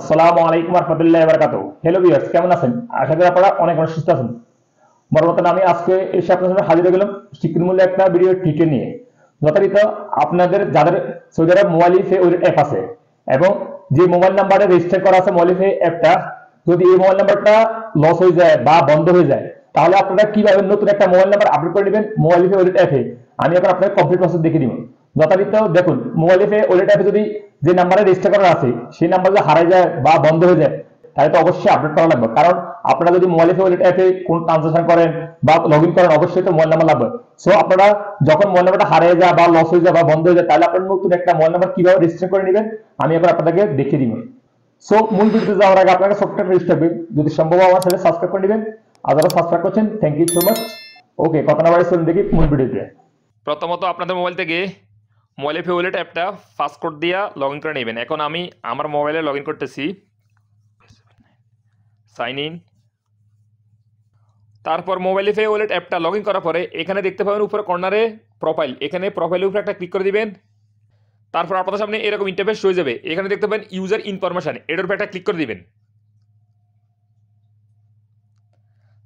আসসালামু আলাইকুম রহমতুল্লাহ বারকাত হ্যালো ভিউয়ার্স কেমন আছেন আশা করি আপনারা অনেক অনেক সুস্থ আছেন বড় আমি আজকে এসে আপনার সামনে হাজির হয়ে গেলাম শিক্ষির একটা ভিডিও টিকে নিয়ে যথারীত আপনাদের যাদের সৌদি আরব মোবাইল ওই অ্যাপ আছে এবং যে মোবাইল নাম্বারে রেজিস্টার করা আছে মোবাইল ইফে অ্যাপটা যদি এই মোবাইল নাম্বারটা লস হয়ে যায় বা বন্ধ হয়ে যায় তাহলে আপনারা কিভাবে নতুন একটা মোবাইল নাম্বার আপডেট করে নেবেন মোবাইল ইফে ওই অ্যাপে আমি এখন আপনাকে কমপ্লিট প্রসেস দেখে নিবেন যথারীত দেখুন মোবাইল অ্যাপে ওলেট অ্যাপে যদি যে নাম্বারে রেজিস্টার করা আছে সেই নাম্বার যদি হারাই যায় বা বন্ধ হয়ে যায় তাহলে তো অবশ্যই আপডেট করা লাগবে কারণ আপনারা যদি মোবাইল অ্যাপে ওলেট অ্যাপে কোন ট্রানজাকশন করেন বা লগ ইন করেন অবশ্যই তো মোবাইল নাম্বার লাগবে সো আপনারা যখন মোবাইল নাম্বারটা হারিয়ে যায় বা লস হয়ে যায় বা বন্ধ হয়ে যায় তাহলে আপনার নতুন একটা মোবাইল নাম্বার কিভাবে রেজিস্টার করে নেবেন আমি এবার আপনাদেরকে দেখিয়ে দিব সো মূল ভিডিওতে যাওয়ার আগে আপনাকে সফটওয়্যার রেজিস্টার করবেন যদি সম্ভব হয় আমার সাথে সাবস্ক্রাইব করে নেবেন আর যারা সাবস্ক্রাইব করছেন thank you so much okay কথা না বাড়ি শুনুন দেখি মূল ভিডিওতে প্রথমত আপনাদের মোবাইল থেকে মোবাইলে ফেভারিট অ্যাপটা ফাস্ট কোড দিয়া লগ ইন করে নেবেন এখন আমি আমার মোবাইলে লগ ইন করতেছি সাইন ইন তারপর মোবাইলে ফে ওয়ালেট অ্যাপটা লগ ইন করার পরে এখানে দেখতে পাবেন উপরে কর্নারে প্রোফাইল এখানে প্রোফাইলের উপরে একটা ক্লিক করে দিবেন তারপর আপনাদের সামনে এরকম ইন্টারফেস হয়ে যাবে এখানে দেখতে পাবেন ইউজার ইনফরমেশান এটার উপরে একটা ক্লিক করে দিবেন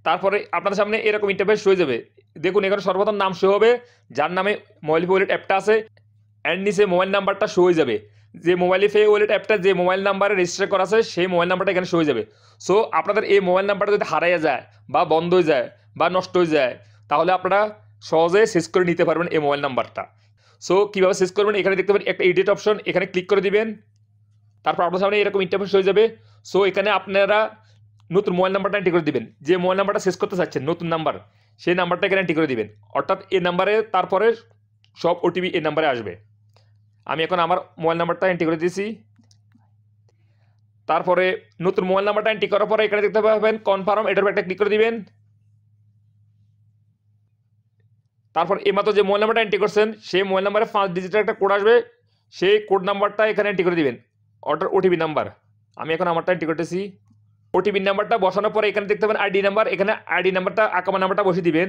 তারপরে আপনাদের সামনে এরকম ইন্টারফেস হয়ে যাবে দেখুন এখানে সর্বপ্রথম নাম শো হবে যার নামে মোবাইল ফে ওয়ালেট অ্যাপটা আছে অ্যান্ড নিচে মোবাইল নাম্বারটা শো হয়ে যাবে যে মোবাইলে ফে ওয়ালেট অ্যাপটা যে মোবাইল নাম্বারে রেজিস্টার করা আছে সেই মোবাইল নাম্বারটা এখানে শো হয়ে যাবে সো আপনাদের এই মোবাইল নাম্বারটা যদি হারাইয়া যায় বা বন্ধ হয়ে যায় বা নষ্ট হয়ে যায় তাহলে আপনারা সহজে শেষ করে নিতে পারবেন এই মোবাইল নাম্বারটা সো কীভাবে শেষ করবেন এখানে দেখতে পারেন একটা এডিট অপশন এখানে ক্লিক করে দিবেন তারপর আপনার সামনে এরকম ইন্টারফেস হয়ে যাবে সো এখানে আপনারা নতুন মোবাইল নাম্বারটা এন্ট্রি করে দিবেন যে মোবাইল নাম্বারটা শেষ করতে চাচ্ছেন নতুন নাম্বার সেই নাম্বারটা এখানে এন্ট্রি করে দিবেন অর্থাৎ এ নাম্বারে তারপরে সব ওটিপি এ নাম্বারে আসবে আমি এখন আমার মোবাইল নাম্বারটা এন্ট্রি করে দিয়েছি তারপরে নতুন মোবাইল নাম্বারটা এন্ট্রি করার পরে এখানে দেখতে পাবেন কনফার্ম এটার একটা ক্লিক করে দিবেন তারপর এইমাত্র যে মোবাইল নাম্বারটা এন্ট্রি করছেন সেই মোবাইল নাম্বারে পাঁচ ডিজিটের একটা কোড আসবে সেই কোড নাম্বারটা এখানে এন্ট্রি করে দিবেন অর্ডার ওটিপি নাম্বার আমি এখন আমারটা এন্ট্রি করতেছি ওটিপি নাম্বারটা বসানোর পরে এখানে দেখতে পাবেন আইডি নাম্বার এখানে আইডি নাম্বারটা আকামা নাম্বারটা বসিয়ে দিবেন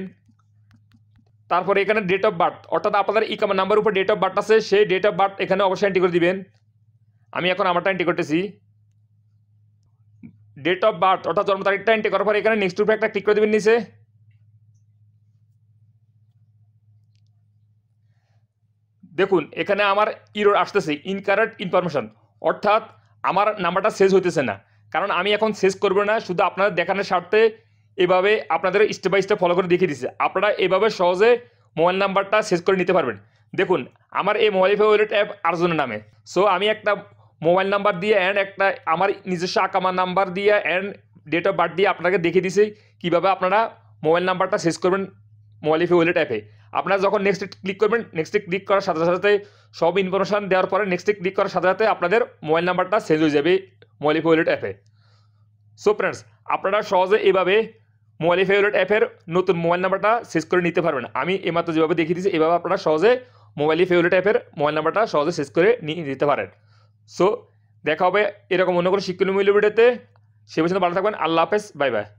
তারপরে এখানে ডেট অফ বার্থ অর্থাৎ আপনাদের ইকামা নাম্বার উপর ডেট অফ বার্থ আছে সেই ডেট অফ বার্থ এখানে অবশ্যই এন্ট্রি করে দিবেন আমি এখন আমারটা এন্ট্রি করতেছি ডেট অফ বার্থ অর্থাৎ জন্ম তারিখটা এন্ট্রি করার পর এখানে নেক্সট উপরে একটা ক্লিক করে দেবেন নিচে দেখুন এখানে আমার ইরোর আসতেছে ইনকারেক্ট ইনফরমেশন অর্থাৎ আমার নাম্বারটা শেষ হইতেছে না কারণ আমি এখন শেষ করবো না শুধু আপনাদের দেখানোর স্বার্থে এভাবে আপনাদের স্টেপ বাই স্টেপ ফলো করে দেখিয়ে দিচ্ছে আপনারা এভাবে সহজে মোবাইল নাম্বারটা সেভ করে নিতে পারবেন দেখুন আমার এই মোবাইল ফেভারিট অ্যাপ আরজনের নামে সো আমি একটা মোবাইল নাম্বার দিয়ে অ্যান্ড একটা আমার নিজস্ব আকামার নাম্বার দিয়ে অ্যান্ড ডেট অফ বার্থ দিয়ে আপনাকে দেখিয়ে দিছি কীভাবে আপনারা মোবাইল নাম্বারটা সেভ করবেন মোবাইল ফেভারিট অ্যাপে আপনারা যখন নেক্সটে ক্লিক করবেন নেক্সটে ক্লিক করার সাথে সাথে সব ইনফরমেশান দেওয়ার পরে নেক্সটে ক্লিক করার সাথে সাথে আপনাদের মোবাইল নাম্বারটা সেভ হয়ে যাবে মোবাইল ফেভারিট অ্যাপে সো ফ্রেন্ডস আপনারা সহজে এভাবে মোবাইল ফেভারিট অ্যাপের নতুন মোবাইল নাম্বারটা শেষ করে নিতে পারবেন আমি এমাত্র যেভাবে দেখিয়ে দিচ্ছি এভাবে আপনারা সহজে মোবাইল ফেভারিট অ্যাপের মোবাইল নাম্বারটা সহজে শেষ করে নিয়ে নিতে পারেন সো দেখা হবে এরকম অন্য কোনো শিক্ষণীয় ভিডিওতে সে পর্যন্ত ভালো থাকবেন আল্লাহ হাফেজ বাই বাই